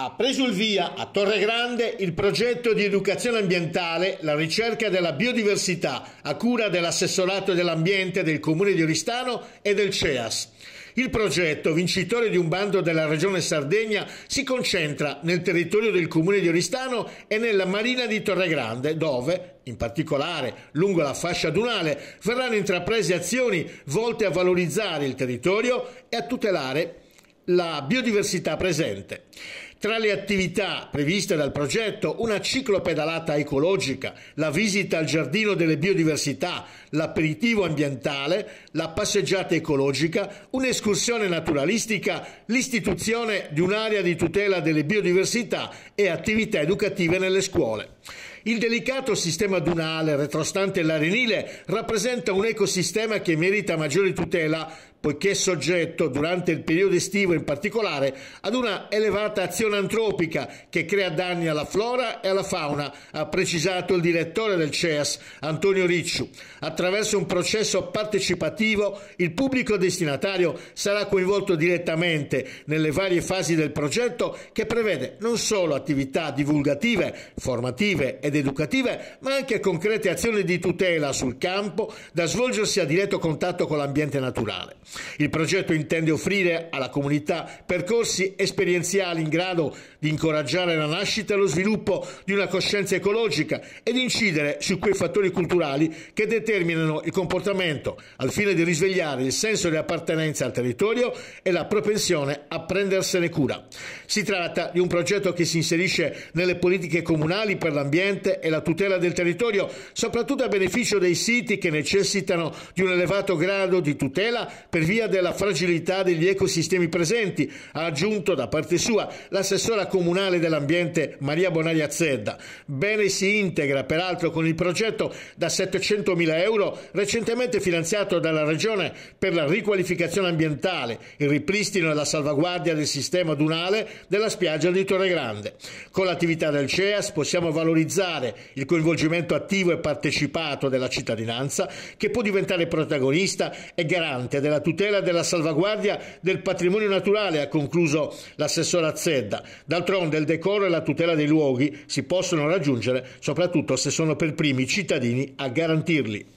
ha preso il via a Torre Grande il progetto di educazione ambientale, la ricerca della biodiversità a cura dell'assessorato dell'ambiente del comune di Oristano e del CEAS. Il progetto, vincitore di un bando della Regione Sardegna, si concentra nel territorio del comune di Oristano e nella marina di Torregrande, dove, in particolare lungo la fascia dunale, verranno intraprese azioni volte a valorizzare il territorio e a tutelare la biodiversità presente. Tra le attività previste dal progetto, una ciclopedalata ecologica, la visita al giardino delle biodiversità, l'aperitivo ambientale, la passeggiata ecologica, un'escursione naturalistica, l'istituzione di un'area di tutela delle biodiversità e attività educative nelle scuole. Il delicato sistema dunale retrostante e larinile rappresenta un ecosistema che merita maggiore tutela poiché è soggetto, durante il periodo estivo in particolare, ad una elevata azione antropica che crea danni alla flora e alla fauna, ha precisato il direttore del CEAS, Antonio Ricciu. Attraverso un processo partecipativo, il pubblico destinatario sarà coinvolto direttamente nelle varie fasi del progetto che prevede non solo attività divulgative, formative ed educative, educative, ma anche concrete azioni di tutela sul campo da svolgersi a diretto contatto con l'ambiente naturale. Il progetto intende offrire alla comunità percorsi esperienziali in grado di incoraggiare la nascita e lo sviluppo di una coscienza ecologica ed incidere su quei fattori culturali che determinano il comportamento, al fine di risvegliare il senso di appartenenza al territorio e la propensione a prendersene cura. Si tratta di un progetto che si inserisce nelle politiche comunali per l'ambiente ambiente e la tutela del territorio, soprattutto a beneficio dei siti che necessitano di un elevato grado di tutela per via della fragilità degli ecosistemi presenti, ha aggiunto da parte sua l'assessora comunale dell'ambiente Maria Bonaria Zedda. Bene si integra peraltro con il progetto da 700.000 euro recentemente finanziato dalla Regione per la riqualificazione ambientale, il ripristino e la salvaguardia del sistema dunale della spiaggia di Torre Grande. Con l'attività del CEAS possiamo valorizzare rafforzare il coinvolgimento attivo e partecipato della cittadinanza che può diventare protagonista e garante della tutela e della salvaguardia del patrimonio naturale, ha concluso l'assessore Azzedda. D'altronde il decoro e la tutela dei luoghi si possono raggiungere soprattutto se sono per primi i cittadini a garantirli.